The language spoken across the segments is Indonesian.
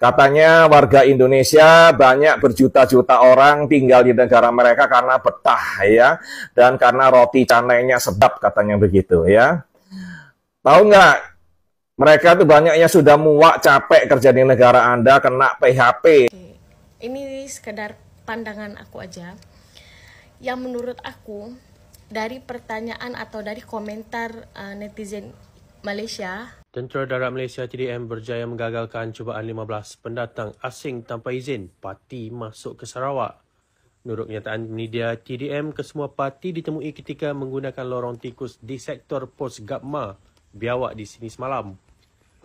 Katanya warga Indonesia banyak berjuta-juta orang tinggal di negara mereka karena betah ya dan karena roti canainya sedap katanya begitu ya. Tahu nggak mereka tuh banyaknya sudah muak capek kerja di negara Anda kena PHP. Ini sekedar pandangan aku aja. Yang menurut aku dari pertanyaan atau dari komentar uh, netizen Malaysia Tentera Darat Malaysia TDM berjaya menggagalkan cubaan 15 pendatang asing tanpa izin parti masuk ke Sarawak. Menurut kenyataan media TDM, kesemua parti ditemui ketika menggunakan lorong tikus di sektor Pos Gapma, Biawak di sini semalam.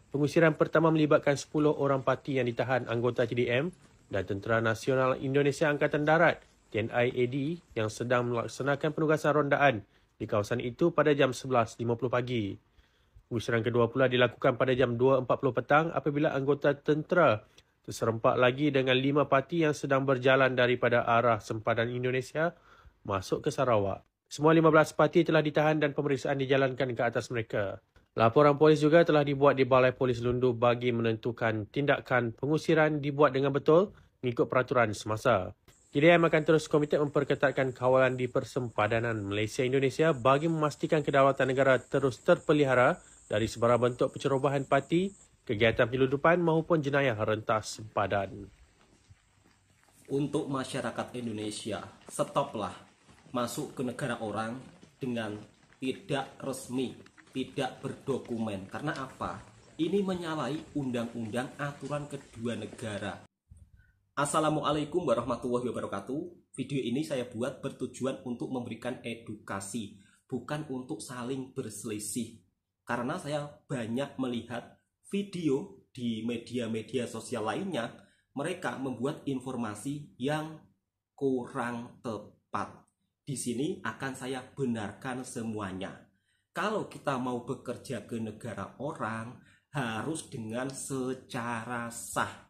Pengusiran pertama melibatkan 10 orang parti yang ditahan anggota TDM dan Tentera Nasional Indonesia Angkatan Darat TNIAD yang sedang melaksanakan penugasan rondaan di kawasan itu pada jam 11.50 pagi. Usiran kedua pula dilakukan pada jam 2.40 petang apabila anggota tentera terserempak lagi dengan lima parti yang sedang berjalan daripada arah sempadan Indonesia masuk ke Sarawak. Semua 15 parti telah ditahan dan pemeriksaan dijalankan ke atas mereka. Laporan polis juga telah dibuat di Balai Polis Lundu bagi menentukan tindakan pengusiran dibuat dengan betul mengikut peraturan semasa. KDM akan terus komited memperketatkan kawalan di persempadanan Malaysia-Indonesia bagi memastikan kedaulatan negara terus terpelihara dari sebarang bentuk pencerobohan parti, kegiatan penyeludupan maupun jenayah rentas sempadan. Untuk masyarakat Indonesia, stoplah masuk ke negara orang dengan tidak resmi, tidak berdokumen. Karena apa? Ini menyalahi undang-undang aturan kedua negara. Assalamualaikum warahmatullahi wabarakatuh. Video ini saya buat bertujuan untuk memberikan edukasi, bukan untuk saling berselisih karena saya banyak melihat video di media-media sosial lainnya, mereka membuat informasi yang kurang tepat. Di sini akan saya benarkan semuanya. Kalau kita mau bekerja ke negara orang, harus dengan secara sah.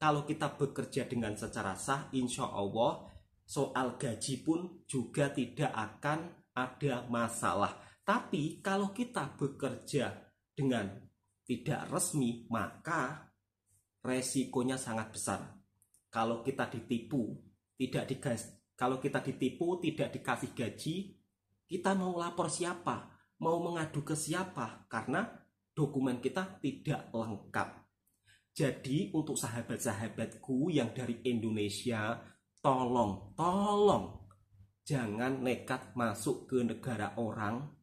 Kalau kita bekerja dengan secara sah, insya Allah soal gaji pun juga tidak akan ada masalah tapi kalau kita bekerja dengan tidak resmi, maka resikonya sangat besar. Kalau kita ditipu, tidak digas, kalau kita ditipu tidak dikasih gaji, kita mau lapor siapa? Mau mengadu ke siapa? Karena dokumen kita tidak lengkap. Jadi untuk sahabat-sahabatku yang dari Indonesia, tolong, tolong jangan nekat masuk ke negara orang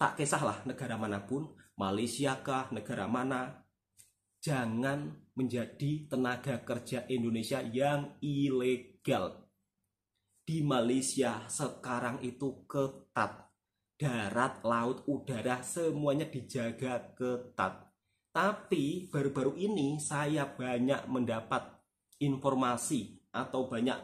tak kisahlah negara manapun, Malaysia kah, negara mana, jangan menjadi tenaga kerja Indonesia yang ilegal. Di Malaysia sekarang itu ketat. Darat, laut, udara semuanya dijaga ketat. Tapi baru-baru ini saya banyak mendapat informasi atau banyak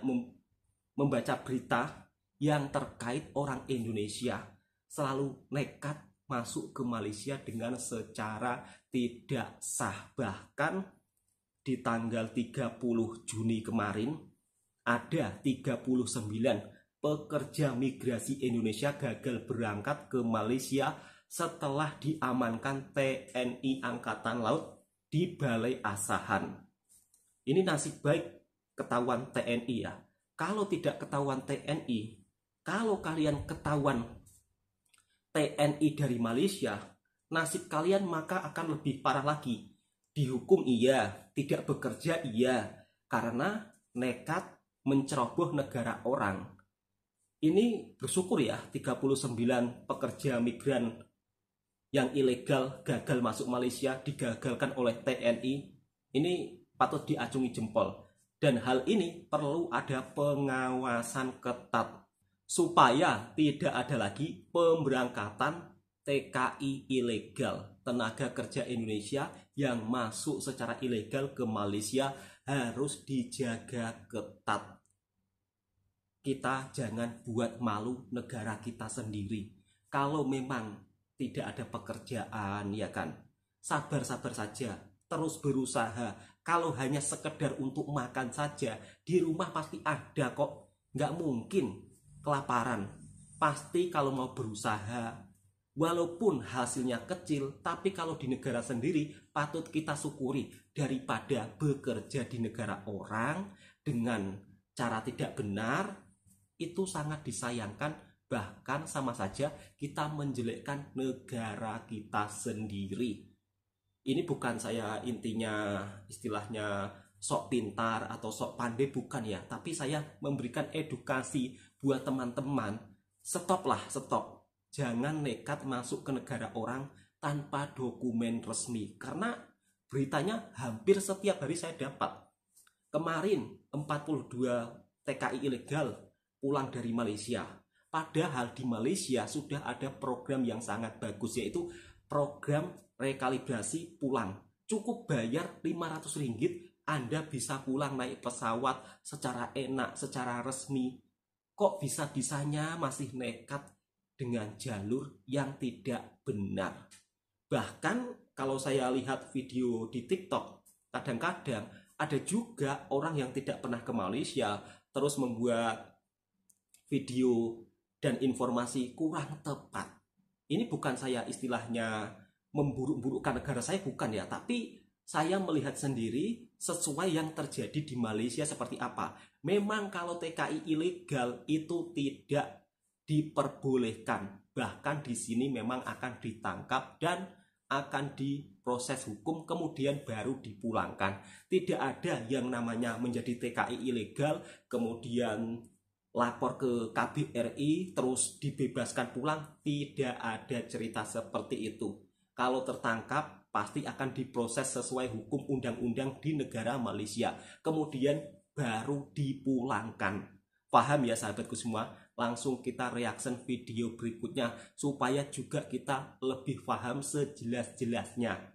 membaca berita yang terkait orang Indonesia selalu nekat masuk ke Malaysia dengan secara tidak sah. Bahkan di tanggal 30 Juni kemarin ada 39 pekerja migrasi Indonesia gagal berangkat ke Malaysia setelah diamankan TNI Angkatan Laut di Balai Asahan. Ini nasib baik ketahuan TNI ya. Kalau tidak ketahuan TNI, kalau kalian ketahuan TNI dari Malaysia, nasib kalian maka akan lebih parah lagi. Dihukum iya, tidak bekerja iya, karena nekat menceroboh negara orang. Ini bersyukur ya 39 pekerja migran yang ilegal gagal masuk Malaysia digagalkan oleh TNI. Ini patut diacungi jempol. Dan hal ini perlu ada pengawasan ketat supaya tidak ada lagi pemberangkatan TKI ilegal tenaga kerja Indonesia yang masuk secara ilegal ke Malaysia harus dijaga ketat. Kita jangan buat malu negara kita sendiri. Kalau memang tidak ada pekerjaan, ya kan? Sabar-sabar saja, terus berusaha. Kalau hanya sekedar untuk makan saja, di rumah pasti ada kok. Nggak mungkin kelaparan. Pasti kalau mau berusaha, walaupun hasilnya kecil, tapi kalau di negara sendiri patut kita syukuri daripada bekerja di negara orang dengan cara tidak benar itu sangat disayangkan bahkan sama saja kita menjelekkan negara kita sendiri. Ini bukan saya intinya istilahnya sok pintar atau sok pandai bukan ya, tapi saya memberikan edukasi buat teman-teman stoplah stop jangan nekat masuk ke negara orang tanpa dokumen resmi karena beritanya hampir setiap hari saya dapat kemarin 42 TKI ilegal pulang dari Malaysia padahal di Malaysia sudah ada program yang sangat bagus yaitu program rekalibrasi pulang cukup bayar 500 ringgit Anda bisa pulang naik pesawat secara enak secara resmi kok bisa-bisanya masih nekat dengan jalur yang tidak benar. Bahkan kalau saya lihat video di TikTok, kadang-kadang ada juga orang yang tidak pernah ke Malaysia terus membuat video dan informasi kurang tepat. Ini bukan saya istilahnya memburuk-burukkan negara saya bukan ya, tapi saya melihat sendiri sesuai yang terjadi di Malaysia seperti apa Memang kalau TKI ilegal itu tidak diperbolehkan. Bahkan di sini memang akan ditangkap dan akan diproses hukum kemudian baru dipulangkan. Tidak ada yang namanya menjadi TKI ilegal kemudian lapor ke KBRI terus dibebaskan pulang tidak ada cerita seperti itu. Kalau tertangkap pasti akan diproses sesuai hukum undang-undang di negara Malaysia. Kemudian baru dipulangkan. Paham ya sahabatku semua? Langsung kita reaction video berikutnya supaya juga kita lebih paham sejelas-jelasnya.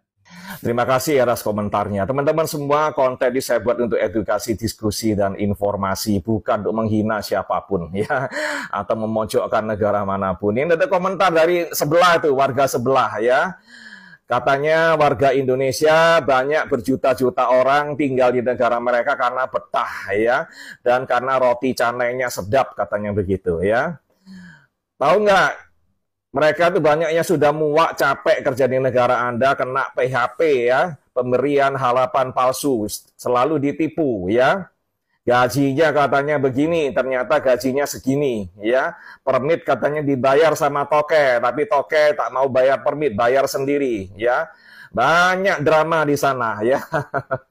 Terima kasih atas komentarnya. Teman-teman semua, konten ini saya buat untuk edukasi, diskusi, dan informasi, bukan untuk menghina siapapun ya, atau memojokkan negara manapun. Ini ada komentar dari sebelah itu, warga sebelah ya. Katanya warga Indonesia banyak berjuta-juta orang tinggal di negara mereka karena betah ya dan karena roti canainya sedap katanya begitu ya. Tahu nggak mereka itu banyaknya sudah muak capek kerja di negara Anda kena PHP ya, pemberian harapan palsu, selalu ditipu ya. Gajinya katanya begini, ternyata gajinya segini, ya. Permit katanya dibayar sama toke, tapi toke tak mau bayar permit, bayar sendiri, ya. Banyak drama di sana, ya.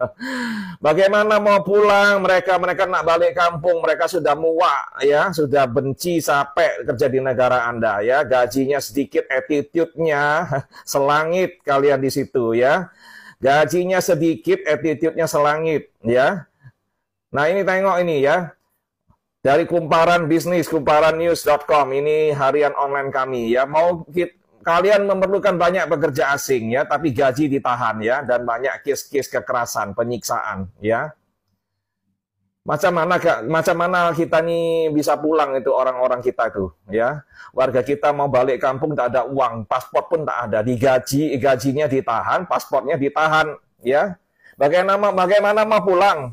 Bagaimana mau pulang mereka, mereka nak balik kampung, mereka sudah muak, ya, sudah benci sampai kerja di negara Anda, ya. Gajinya sedikit, attitude-nya selangit kalian di situ, ya. Gajinya sedikit, attitude-nya selangit, ya Nah ini tengok ini ya. Dari kumparan bisnis, kumparan news.com, Ini harian online kami ya. Mau kita, kalian memerlukan banyak pekerja asing ya, tapi gaji ditahan ya. Dan banyak kis-kis kekerasan, penyiksaan ya. Macam mana macam mana kita nih bisa pulang itu orang-orang kita tuh ya. Warga kita mau balik kampung tak ada uang, paspor pun tak ada, digaji gajinya ditahan, paspornya ditahan ya. Bagaimana bagaimana mau pulang?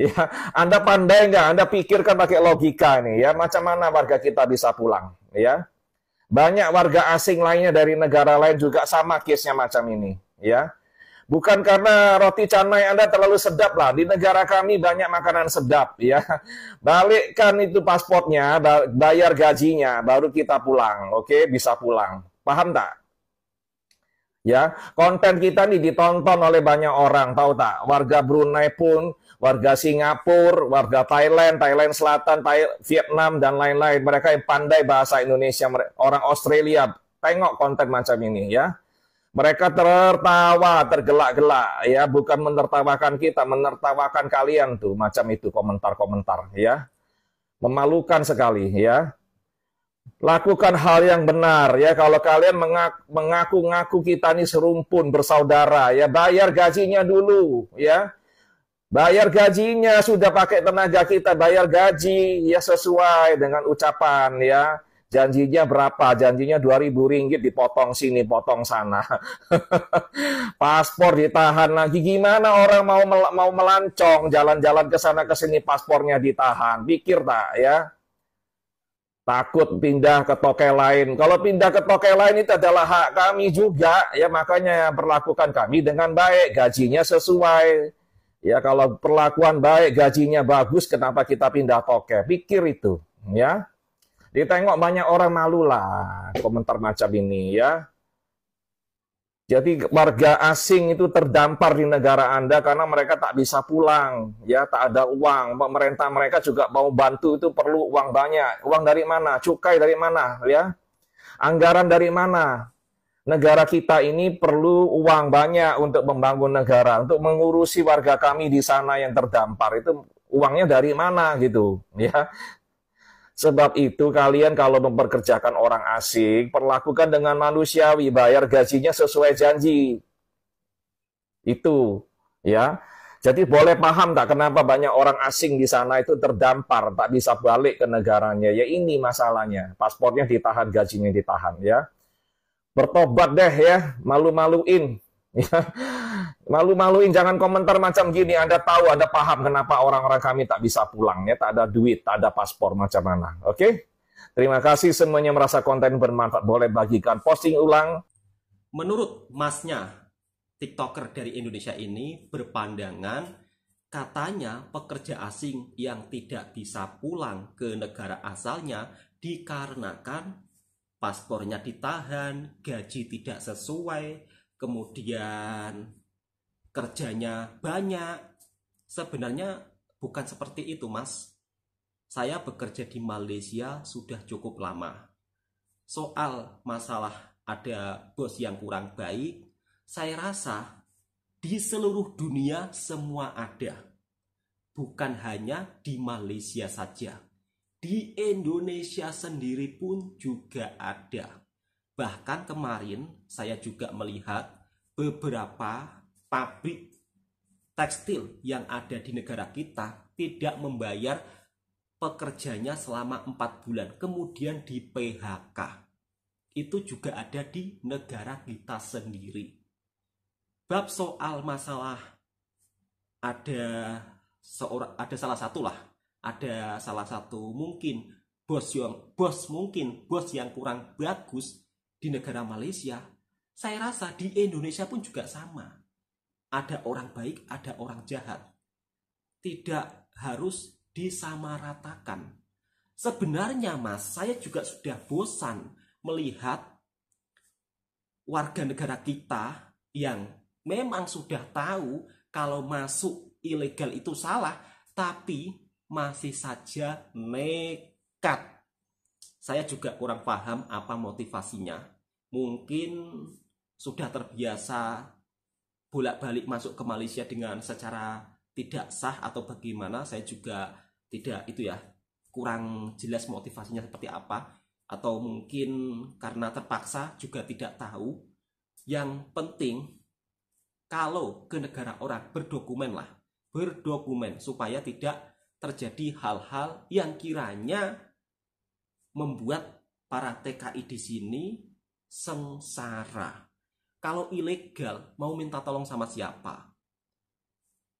Ya, Anda pandai nggak? Anda pikirkan pakai logika nih ya. Macam mana warga kita bisa pulang ya? Banyak warga asing lainnya dari negara lain juga sama case-nya macam ini ya. Bukan karena roti canai Anda terlalu sedap lah. Di negara kami banyak makanan sedap ya. Balikkan itu pasportnya, bayar gajinya, baru kita pulang. Oke, bisa pulang. Paham tak? Ya, konten kita nih ditonton oleh banyak orang, tahu tak? Warga Brunei pun warga Singapura, warga Thailand, Thailand Selatan, Thailand, Vietnam dan lain-lain. Mereka yang pandai bahasa Indonesia, orang Australia. Tengok konten macam ini ya. Mereka tertawa, tergelak-gelak ya, bukan menertawakan kita, menertawakan kalian tuh macam itu komentar-komentar ya. Memalukan sekali ya. Lakukan hal yang benar ya. Kalau kalian mengaku-ngaku kita ini serumpun bersaudara ya, bayar gajinya dulu ya Bayar gajinya sudah pakai tenaga kita, bayar gaji ya sesuai dengan ucapan ya. Janjinya berapa? Janjinya 2000 ringgit dipotong sini, potong sana. paspor ditahan lagi. Gimana orang mau mel mau melancong jalan-jalan ke sana ke sini paspornya ditahan? Pikir tak ya? Takut pindah ke toke lain. Kalau pindah ke toke lain itu adalah hak kami juga ya makanya perlakukan kami dengan baik, gajinya sesuai Ya kalau perlakuan baik, gajinya bagus, kenapa kita pindah toke? Pikir itu, ya. Ditengok banyak orang malu lah komentar macam ini, ya. Jadi warga asing itu terdampar di negara Anda karena mereka tak bisa pulang, ya tak ada uang. Pemerintah mereka juga mau bantu itu perlu uang banyak. Uang dari mana? Cukai dari mana, ya? Anggaran dari mana? negara kita ini perlu uang banyak untuk membangun negara, untuk mengurusi warga kami di sana yang terdampar. Itu uangnya dari mana gitu, ya. Sebab itu kalian kalau memperkerjakan orang asing, perlakukan dengan manusiawi, bayar gajinya sesuai janji. Itu, ya. Jadi boleh paham tak kenapa banyak orang asing di sana itu terdampar, tak bisa balik ke negaranya. Ya ini masalahnya, paspornya ditahan, gajinya ditahan, ya bertobat deh ya, malu-maluin. Ya, malu-maluin, jangan komentar macam gini. Anda tahu, Anda paham kenapa orang-orang kami tak bisa pulang, ya, tak ada duit, tak ada paspor macam mana. Oke? Okay? Terima kasih semuanya merasa konten bermanfaat. Boleh bagikan posting ulang. Menurut masnya, TikToker dari Indonesia ini berpandangan katanya pekerja asing yang tidak bisa pulang ke negara asalnya dikarenakan paspornya ditahan, gaji tidak sesuai, kemudian kerjanya banyak. Sebenarnya bukan seperti itu, Mas. Saya bekerja di Malaysia sudah cukup lama. Soal masalah ada bos yang kurang baik, saya rasa di seluruh dunia semua ada. Bukan hanya di Malaysia saja. Di Indonesia sendiri pun juga ada. Bahkan kemarin saya juga melihat beberapa pabrik tekstil yang ada di negara kita tidak membayar pekerjanya selama 4 bulan kemudian di PHK. Itu juga ada di negara kita sendiri. Bab soal masalah ada seorang ada salah satu lah ada salah satu mungkin bos yang bos mungkin bos yang kurang bagus di negara Malaysia saya rasa di Indonesia pun juga sama ada orang baik ada orang jahat tidak harus disamaratakan sebenarnya mas saya juga sudah bosan melihat warga negara kita yang memang sudah tahu kalau masuk ilegal itu salah tapi masih saja nekat. Saya juga kurang paham apa motivasinya. Mungkin sudah terbiasa bolak-balik masuk ke Malaysia dengan secara tidak sah atau bagaimana. Saya juga tidak itu ya, kurang jelas motivasinya seperti apa atau mungkin karena terpaksa juga tidak tahu. Yang penting kalau ke negara orang berdokumen lah, berdokumen supaya tidak terjadi hal-hal yang kiranya membuat para TKI di sini sengsara. Kalau ilegal, mau minta tolong sama siapa?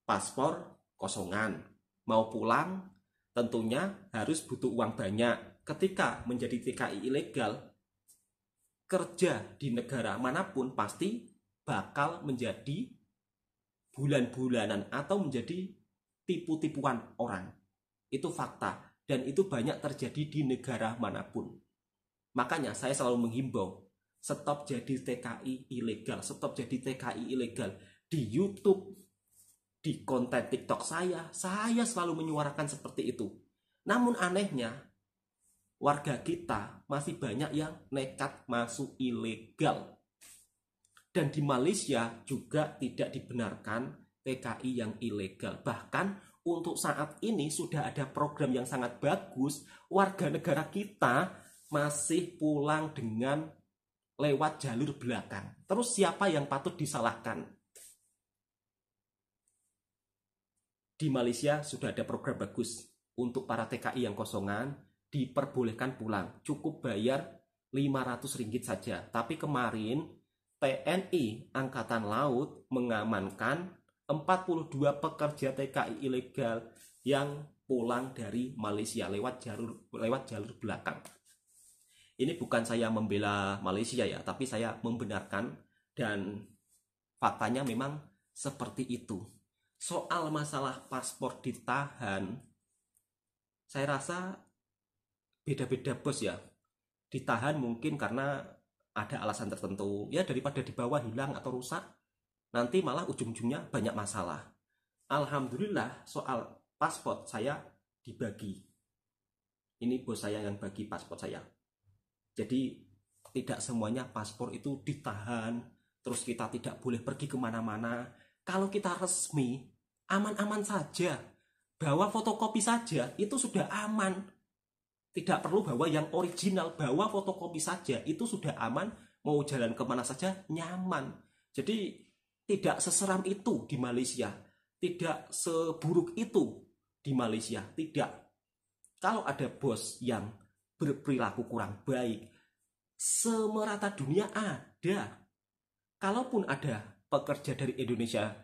Paspor kosongan, mau pulang, tentunya harus butuh uang banyak. Ketika menjadi TKI ilegal, kerja di negara manapun pasti bakal menjadi bulan-bulanan atau menjadi tipu-tipuan orang. Itu fakta dan itu banyak terjadi di negara manapun. Makanya saya selalu menghimbau stop jadi TKI ilegal, stop jadi TKI ilegal di YouTube, di konten TikTok saya, saya selalu menyuarakan seperti itu. Namun anehnya warga kita masih banyak yang nekat masuk ilegal. Dan di Malaysia juga tidak dibenarkan TKI yang ilegal. Bahkan untuk saat ini sudah ada program yang sangat bagus, warga negara kita masih pulang dengan lewat jalur belakang. Terus siapa yang patut disalahkan? Di Malaysia sudah ada program bagus untuk para TKI yang kosongan diperbolehkan pulang. Cukup bayar 500 ringgit saja. Tapi kemarin TNI Angkatan Laut mengamankan 42 pekerja TKI ilegal yang pulang dari Malaysia lewat jalur lewat jalur belakang. Ini bukan saya membela Malaysia ya, tapi saya membenarkan dan faktanya memang seperti itu. Soal masalah paspor ditahan, saya rasa beda-beda bos ya. Ditahan mungkin karena ada alasan tertentu, ya daripada dibawa hilang atau rusak, nanti malah ujung-ujungnya banyak masalah. Alhamdulillah soal paspor saya dibagi. Ini bos saya yang bagi paspor saya. Jadi tidak semuanya paspor itu ditahan, terus kita tidak boleh pergi kemana-mana. Kalau kita resmi, aman-aman saja. Bawa fotokopi saja, itu sudah aman. Tidak perlu bawa yang original, bawa fotokopi saja, itu sudah aman. Mau jalan kemana saja, nyaman. Jadi tidak seseram itu di Malaysia, tidak seburuk itu di Malaysia, tidak. Kalau ada bos yang berperilaku kurang baik, semerata dunia ada. Kalaupun ada pekerja dari Indonesia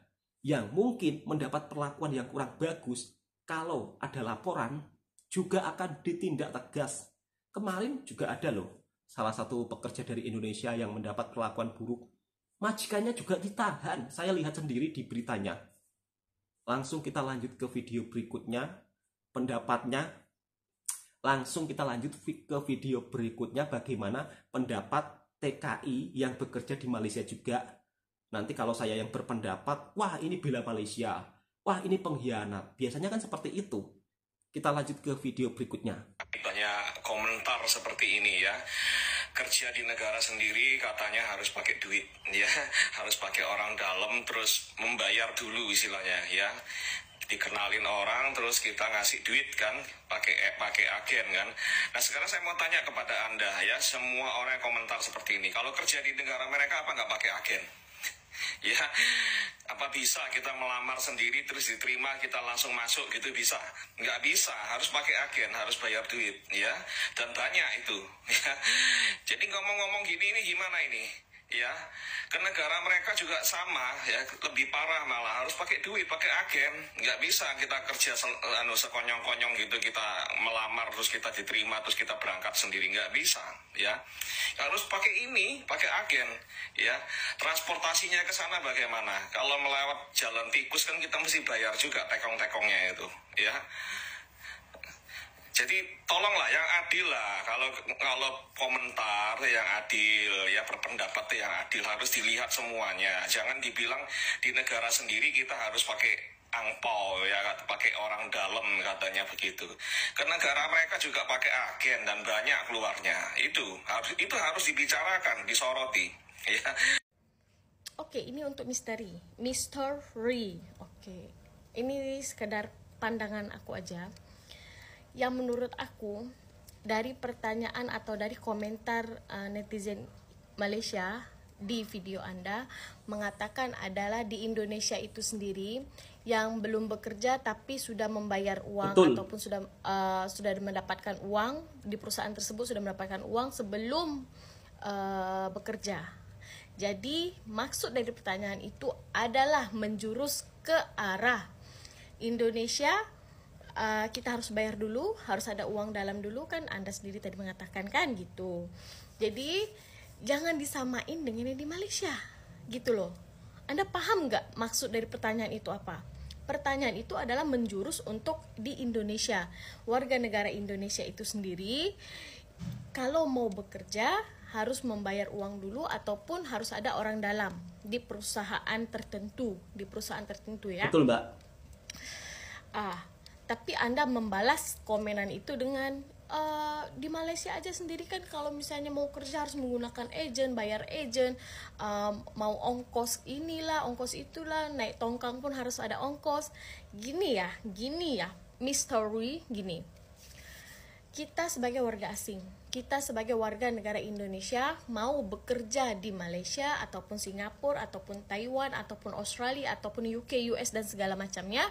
yang mungkin mendapat perlakuan yang kurang bagus, kalau ada laporan juga akan ditindak tegas. Kemarin juga ada loh salah satu pekerja dari Indonesia yang mendapat perlakuan buruk Majikannya juga ditahan. Saya lihat sendiri di beritanya. Langsung kita lanjut ke video berikutnya. Pendapatnya langsung kita lanjut ke video berikutnya bagaimana pendapat TKI yang bekerja di Malaysia juga. Nanti kalau saya yang berpendapat, wah ini bela Malaysia, wah ini pengkhianat. Biasanya kan seperti itu. Kita lanjut ke video berikutnya. Banyak komentar seperti ini ya kerja di negara sendiri katanya harus pakai duit ya harus pakai orang dalam terus membayar dulu istilahnya ya dikenalin orang terus kita ngasih duit kan pakai eh, pakai agen kan nah sekarang saya mau tanya kepada anda ya semua orang yang komentar seperti ini kalau kerja di negara mereka apa nggak pakai agen ya apa bisa kita melamar sendiri terus diterima kita langsung masuk gitu bisa nggak bisa harus pakai agen harus bayar duit ya dan banyak itu ya jadi ngomong-ngomong gini ini gimana ini ya ke negara mereka juga sama ya lebih parah malah harus pakai duit pakai agen nggak bisa kita kerja se anu sekonyong-konyong gitu kita melamar terus kita diterima terus kita berangkat sendiri nggak bisa ya harus pakai ini pakai agen ya transportasinya ke sana bagaimana kalau melewat jalan tikus kan kita mesti bayar juga tekong-tekongnya itu ya jadi tolonglah yang adil lah kalau kalau komentar yang adil ya berpendapat yang adil harus dilihat semuanya jangan dibilang di negara sendiri kita harus pakai angpau ya pakai orang dalam katanya begitu ke negara mereka juga pakai agen dan banyak keluarnya itu harus itu harus dibicarakan disoroti ya Oke, ini untuk misteri. Misteri. Oke. Ini sekedar pandangan aku aja yang menurut aku dari pertanyaan atau dari komentar uh, netizen Malaysia di video Anda mengatakan adalah di Indonesia itu sendiri yang belum bekerja tapi sudah membayar uang Betul. ataupun sudah uh, sudah mendapatkan uang di perusahaan tersebut sudah mendapatkan uang sebelum uh, bekerja. Jadi maksud dari pertanyaan itu adalah menjurus ke arah Indonesia Eh, kita harus bayar dulu, harus ada uang dalam dulu kan Anda sendiri tadi mengatakan kan gitu. Jadi jangan disamain dengan yang di Malaysia gitu loh. Anda paham nggak maksud dari pertanyaan itu apa? Pertanyaan itu adalah menjurus untuk di Indonesia. Warga negara Indonesia itu sendiri kalau mau bekerja harus membayar uang dulu ataupun harus ada orang dalam di perusahaan tertentu, di perusahaan tertentu ya. Betul, Mbak. Ah, tapi anda membalas komenan itu dengan e, di Malaysia aja sendiri kan kalau misalnya mau kerja harus menggunakan agent, bayar agent, e, mau ongkos inilah, ongkos itulah, naik tongkang pun harus ada ongkos. Gini ya, gini ya, mystery gini. Kita sebagai warga asing, kita sebagai warga negara Indonesia mau bekerja di Malaysia ataupun Singapura ataupun Taiwan ataupun Australia ataupun UK, US dan segala macamnya,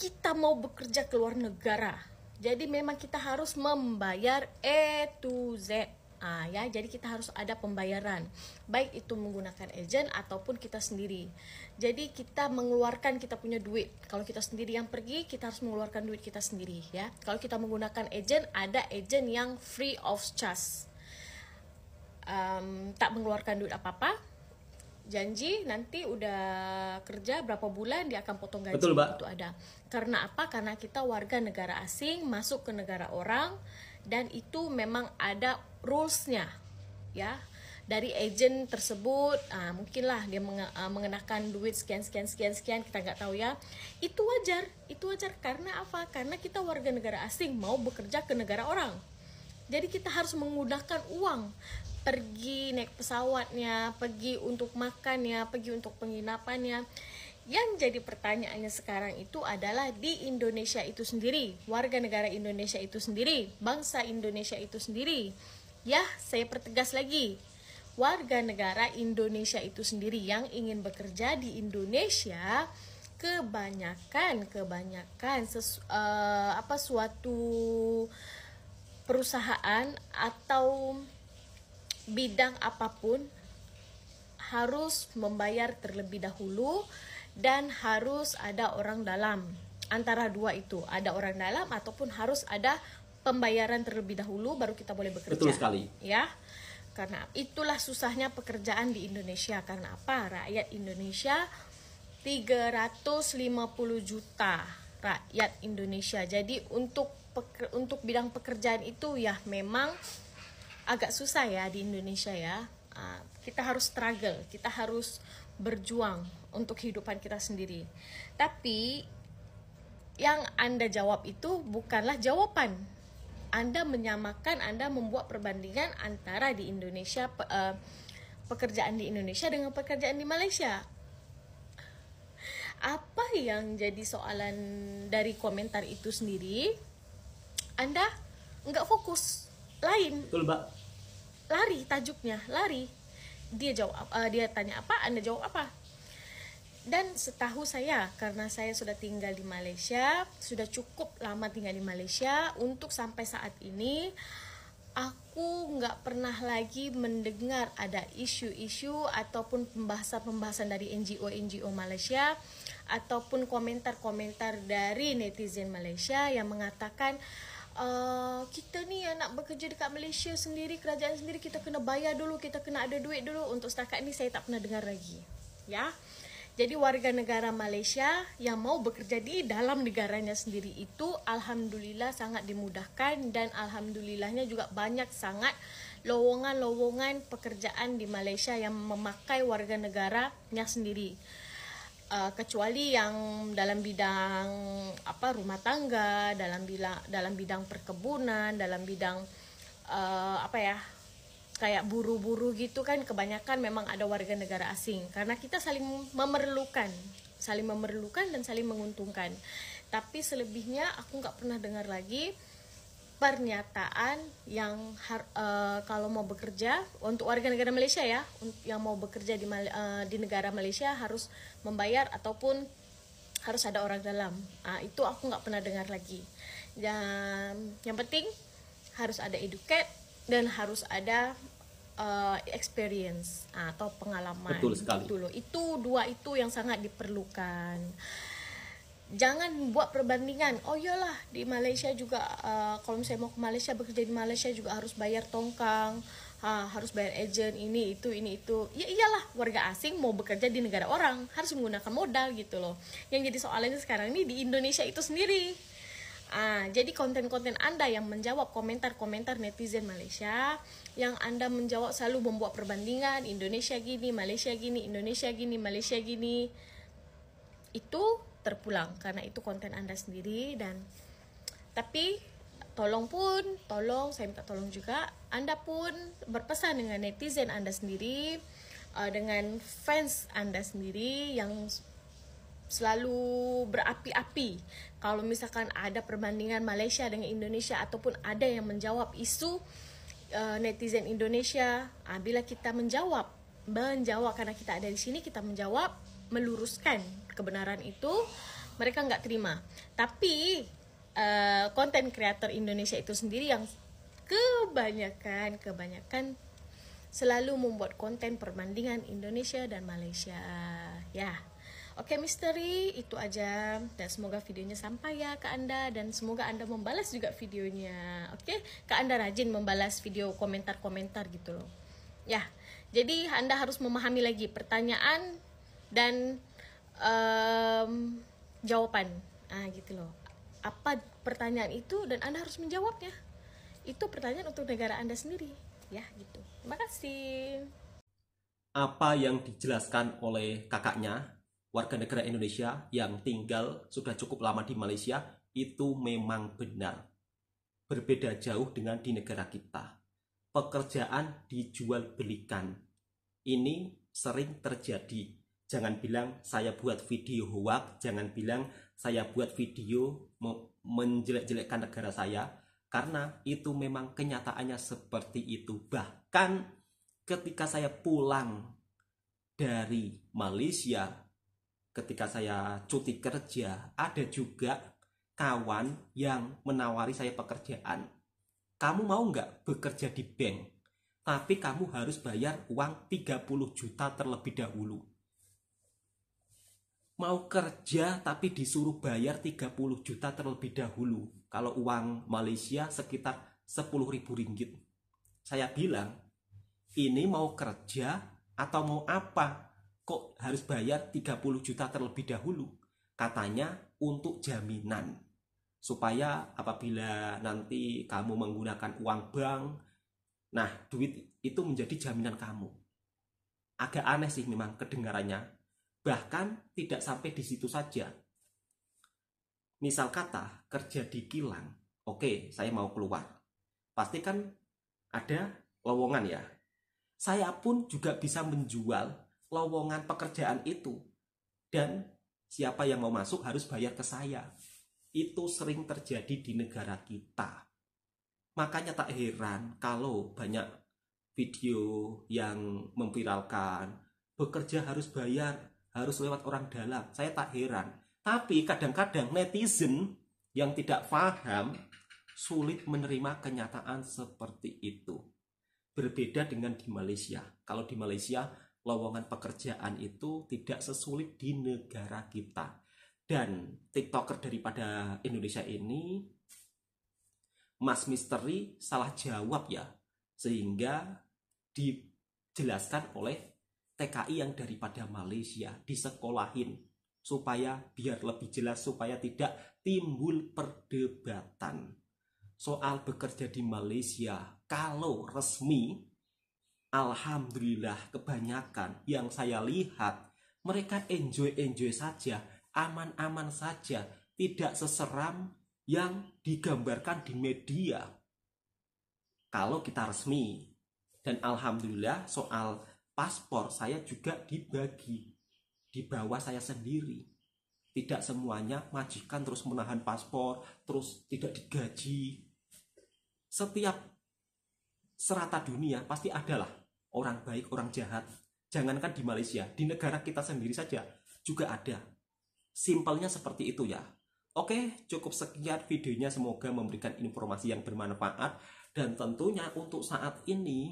kita mau bekerja ke luar negara jadi memang kita harus membayar E to Z ah, ya jadi kita harus ada pembayaran baik itu menggunakan agent ataupun kita sendiri jadi kita mengeluarkan kita punya duit kalau kita sendiri yang pergi kita harus mengeluarkan duit kita sendiri ya kalau kita menggunakan agent ada agent yang free of charge um, tak mengeluarkan duit apa apa janji nanti udah kerja berapa bulan dia akan potong gaji Betul, itu ada karena apa karena kita warga negara asing masuk ke negara orang dan itu memang ada rulesnya ya dari agent tersebut uh, ah, mungkinlah dia menge ah, mengenakan duit sekian sekian sekian sekian kita nggak tahu ya itu wajar itu wajar karena apa karena kita warga negara asing mau bekerja ke negara orang jadi kita harus menggunakan uang pergi naik pesawatnya, pergi untuk makannya, pergi untuk penginapannya. Yang jadi pertanyaannya sekarang itu adalah di Indonesia itu sendiri, warga negara Indonesia itu sendiri, bangsa Indonesia itu sendiri. Ya, saya pertegas lagi. Warga negara Indonesia itu sendiri yang ingin bekerja di Indonesia kebanyakan kebanyakan sesu, uh, apa suatu perusahaan atau bidang apapun harus membayar terlebih dahulu dan harus ada orang dalam. Antara dua itu, ada orang dalam ataupun harus ada pembayaran terlebih dahulu baru kita boleh bekerja. Betul sekali. Ya. Karena itulah susahnya pekerjaan di Indonesia. Karena apa? Rakyat Indonesia 350 juta rakyat Indonesia. Jadi untuk peker, untuk bidang pekerjaan itu ya memang agak susah ya di Indonesia ya. Ah, kita harus struggle, kita harus berjuang untuk kehidupan kita sendiri. Tapi yang Anda jawab itu bukanlah jawaban. Anda menyamakan, Anda membuat perbandingan antara di Indonesia eh, pekerjaan di Indonesia dengan pekerjaan di Malaysia apa yang jadi soalan dari komentar itu sendiri anda nggak fokus lain Betul, Mbak. lari tajuknya lari dia jawab uh, dia tanya apa anda jawab apa dan setahu saya karena saya sudah tinggal di Malaysia sudah cukup lama tinggal di Malaysia untuk sampai saat ini aku nggak pernah lagi mendengar ada isu-isu ataupun pembahasan-pembahasan dari NGO-NGO Malaysia ataupun komentar-komentar dari netizen Malaysia yang mengatakan Uh, kita ni yang nak bekerja dekat Malaysia sendiri kerajaan sendiri kita kena bayar dulu kita kena ada duit dulu untuk setakat ni saya tak pernah dengar lagi ya jadi warga negara Malaysia yang mau bekerja di dalam negaranya sendiri itu alhamdulillah sangat dimudahkan dan alhamdulillahnya juga banyak sangat lowongan-lowongan pekerjaan di Malaysia yang memakai warga negaranya sendiri. Eh, kecuali yang dalam bidang apa rumah tangga dalam bila dalam bidang perkebunan dalam bidang uh, apa ya kayak buru-buru gitu kan kebanyakan memang ada warga negara asing karena kita saling memerlukan saling memerlukan dan saling menguntungkan tapi selebihnya aku nggak pernah dengar lagi pernyataan yang uh, kalau mau bekerja untuk warga negara Malaysia ya yang mau bekerja di uh, di negara Malaysia harus membayar ataupun harus ada orang dalam uh, itu aku nggak pernah dengar lagi dan yang penting harus ada educate dan harus ada uh, experience ah, atau pengalaman Betul sekali. loh itu dua itu yang sangat diperlukan jangan buat perbandingan oh iyalah di Malaysia juga uh, kalau misalnya mau ke Malaysia bekerja di Malaysia juga harus bayar tongkang uh, harus bayar agent ini itu ini itu ya iyalah warga asing mau bekerja di negara orang harus menggunakan modal gitu loh yang jadi soalnya sekarang ini di Indonesia itu sendiri Ah, jadi konten-konten Anda yang menjawab komentar-komentar netizen Malaysia yang Anda menjawab selalu membuat perbandingan Indonesia gini, Malaysia gini, Indonesia gini, Malaysia gini. Itu terpulang karena itu konten Anda sendiri dan tapi tolong pun, tolong saya minta tolong juga Anda pun berpesan dengan netizen Anda sendiri eh, dengan fans Anda sendiri yang selalu berapi-api kalau misalkan ada perbandingan Malaysia dengan Indonesia ataupun ada yang menjawab isu eh, netizen Indonesia bila kita menjawab menjawab karena kita ada di sini kita menjawab meluruskan kebenaran itu mereka nggak terima tapi eh, konten uh, kreator Indonesia itu sendiri yang kebanyakan kebanyakan selalu membuat konten perbandingan Indonesia dan Malaysia ya Oke okay, misteri itu aja dan semoga videonya sampai ya ke anda dan semoga anda membalas juga videonya oke okay? ke anda rajin membalas video komentar-komentar gitu loh ya jadi anda harus memahami lagi pertanyaan dan um, jawaban ah gitu loh apa pertanyaan itu dan anda harus menjawabnya itu pertanyaan untuk negara anda sendiri ya gitu terima kasih apa yang dijelaskan oleh kakaknya warga negara Indonesia yang tinggal sudah cukup lama di Malaysia itu memang benar berbeda jauh dengan di negara kita pekerjaan dijual belikan ini sering terjadi Jangan bilang saya buat video hoax, jangan bilang saya buat video menjelek-jelekkan negara saya karena itu memang kenyataannya seperti itu. Bahkan ketika saya pulang dari Malaysia, ketika saya cuti kerja, ada juga kawan yang menawari saya pekerjaan. Kamu mau nggak bekerja di bank? Tapi kamu harus bayar uang 30 juta terlebih dahulu mau kerja tapi disuruh bayar 30 juta terlebih dahulu. Kalau uang Malaysia sekitar 10 ribu ringgit. Saya bilang, ini mau kerja atau mau apa? Kok harus bayar 30 juta terlebih dahulu? Katanya untuk jaminan. Supaya apabila nanti kamu menggunakan uang bank, nah duit itu menjadi jaminan kamu. Agak aneh sih memang kedengarannya, Bahkan tidak sampai di situ saja. Misal kata kerja di kilang, oke saya mau keluar. Pasti kan ada lowongan ya. Saya pun juga bisa menjual lowongan pekerjaan itu. Dan siapa yang mau masuk harus bayar ke saya. Itu sering terjadi di negara kita. Makanya tak heran kalau banyak video yang memviralkan bekerja harus bayar harus lewat orang dalam. Saya tak heran. Tapi kadang-kadang netizen yang tidak paham sulit menerima kenyataan seperti itu. Berbeda dengan di Malaysia. Kalau di Malaysia, lowongan pekerjaan itu tidak sesulit di negara kita. Dan TikToker daripada Indonesia ini, Mas Misteri salah jawab ya. Sehingga dijelaskan oleh TKI yang daripada Malaysia disekolahin supaya biar lebih jelas supaya tidak timbul perdebatan soal bekerja di Malaysia kalau resmi Alhamdulillah kebanyakan yang saya lihat mereka enjoy-enjoy saja aman-aman saja tidak seseram yang digambarkan di media kalau kita resmi dan Alhamdulillah soal paspor saya juga dibagi di bawah saya sendiri tidak semuanya majikan terus menahan paspor terus tidak digaji setiap serata dunia pasti adalah orang baik orang jahat jangankan di Malaysia di negara kita sendiri saja juga ada simpelnya seperti itu ya Oke, cukup sekian videonya. Semoga memberikan informasi yang bermanfaat, dan tentunya untuk saat ini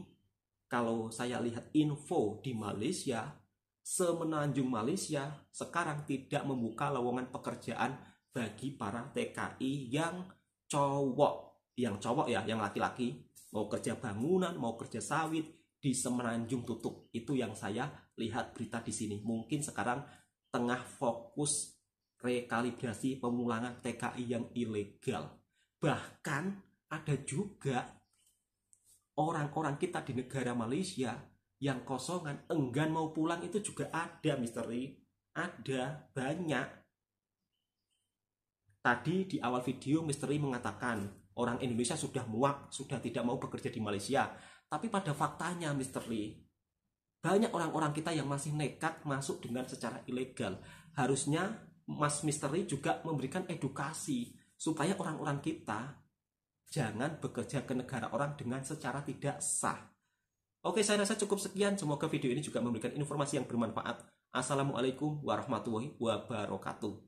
kalau saya lihat info di Malaysia, semenanjung Malaysia sekarang tidak membuka lowongan pekerjaan bagi para TKI yang cowok. Yang cowok ya, yang laki-laki. Mau kerja bangunan, mau kerja sawit, di semenanjung tutup. Itu yang saya lihat berita di sini. Mungkin sekarang tengah fokus rekalibrasi pemulangan TKI yang ilegal. Bahkan ada juga orang-orang kita di negara Malaysia yang kosongan enggan mau pulang itu juga ada misteri ada banyak tadi di awal video misteri mengatakan orang Indonesia sudah muak sudah tidak mau bekerja di Malaysia tapi pada faktanya misteri banyak orang-orang kita yang masih nekat masuk dengan secara ilegal harusnya Mas Misteri juga memberikan edukasi supaya orang-orang kita jangan bekerja ke negara orang dengan secara tidak sah. Oke, saya rasa cukup sekian. Semoga video ini juga memberikan informasi yang bermanfaat. Assalamualaikum warahmatullahi wabarakatuh.